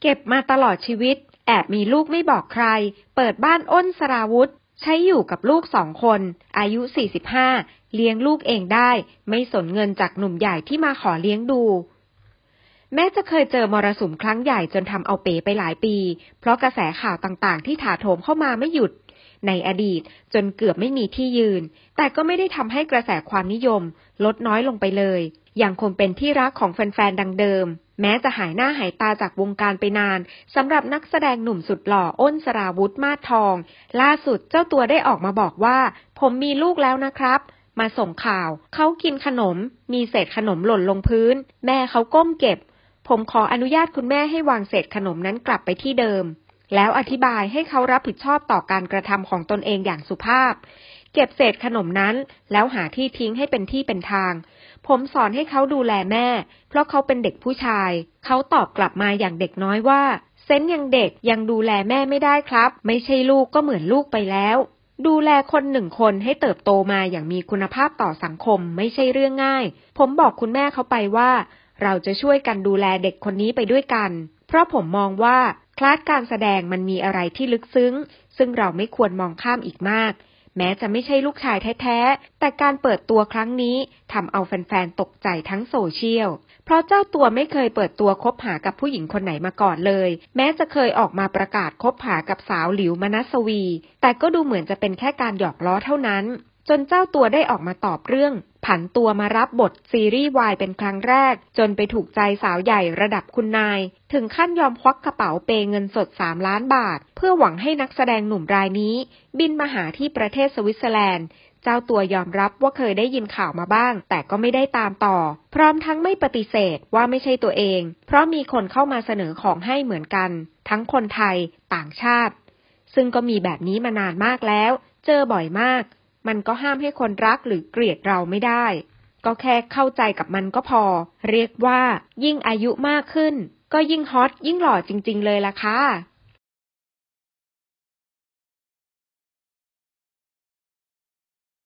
เก็บมาตลอดชีวิต แอบมีลูกไม่บอกใคร เปิดบ้านอ้นสราวุธ ใช้อยู่กับลูกสองคน อายุ 45 เลี้ยงลูกเองได้ ไม่สนเงินจากหนุ่มใหญ่ที่มาขอเลี้ยงดู แม้จะเคยเจอมรสุมครั้งใหญ่จนทำเอาเป๋ไปหลายปี เพราะกระแสข่าวต่างๆ ที่ถาโถมเข้ามาไม่หยุด ในอดีตจนเกือบไม่มีที่ยืน แต่ก็ไม่ได้ทำให้กระแสความนิยม ลดน้อยลงไปเลย ยังคงเป็นที่รักของแฟนๆดังเดิมแม้จะหายหน้าหายตาจากวงการไปนานสำหรับนักแสดงหนุ่มสุดหล่อ อ้นสราวุธมาทอง ล่าสุดเจ้าตัวได้ออกมาบอกว่า ผมมีลูกแล้วนะครับมาส่งข่าว เขากินขนม มีเศษขนมหล่นลงพื้นแม่เขาก้มเก็บ ผมขออนุญาตคุณแม่ให้วางเศษขนมนั้นกลับไปที่เดิม แล้วอธิบายให้เขารับผิดชอบต่อการกระทำของตนเองอย่างสุภาพเก็บเศษขนมนั้นแล้วหาที่ทิ้งให้เป็นที่เป็นทาง ผมสอนให้เขาดูแลแม่ เพราะเขาเป็นเด็กผู้ชาย เขาตอบกลับมาอย่างเด็กน้อยว่า เซนยังเด็กยังดูแลแม่ไม่ได้ครับ ไม่ใช่ลูกก็เหมือนลูกไปแล้ว ดูแลคนหนึ่งคนให้เติบโตมาอย่างมีคุณภาพต่อสังคมไม่ใช่เรื่องง่าย ผมบอกคุณแม่เขาไปว่า เราจะช่วยกันดูแลเด็กคนนี้ไปด้วยกัน เพราะผมมองว่าคลาสการแสดงมันมีอะไรที่ลึกซึ้ง ซึ่งเราไม่ควรมองข้ามอีกมากแม้จะไม่ใช่ลูกชายแท้ๆ แต่การเปิดตัวครั้งนี้ทำเอาแฟนๆ ตกใจทั้งโซเชียล เพราะเจ้าตัวไม่เคยเปิดตัวคบหากับผู้หญิงคนไหนมาก่อนเลย แม้จะเคยออกมาประกาศคบหากับสาวหลิวมนัสวี แต่ก็ดูเหมือนจะเป็นแค่การหยอกล้อเท่านั้น จนเจ้าตัวได้ออกมาตอบเรื่องผันตัวมารับบทซีรีส์วายเป็นครั้งแรก จนไปถูกใจสาวใหญ่ระดับคุณนาย ถึงขั้นยอมควักกระเป๋าเปเงินสด 3 ล้านบาท เพื่อหวังให้นักแสดงหนุ่มรายนี้บินมาหาที่ประเทศสวิตเซอร์แลนด์ เจ้าตัวยอมรับว่าเคยได้ยินข่าวมาบ้างแต่ก็ไม่ได้ตามต่อ พร้อมทั้งไม่ปฏิเสธว่าไม่ใช่ตัวเอง เพราะมีคนเข้ามาเสนอของให้เหมือนกัน ทั้งคนไทยต่างชาติ ซึ่งก็มีแบบนี้มานานมากแล้ว เจอบ่อยมากมันก็ห้ามให้คนรักหรือเกลียดเราไม่ได้ ก็แค่เข้าใจกับมันก็พอ เรียกว่า ยิ่งอายุมากขึ้น ก็ยิ่งฮอตยิ่งหล่อจริง ๆเลยล่ะค่ะ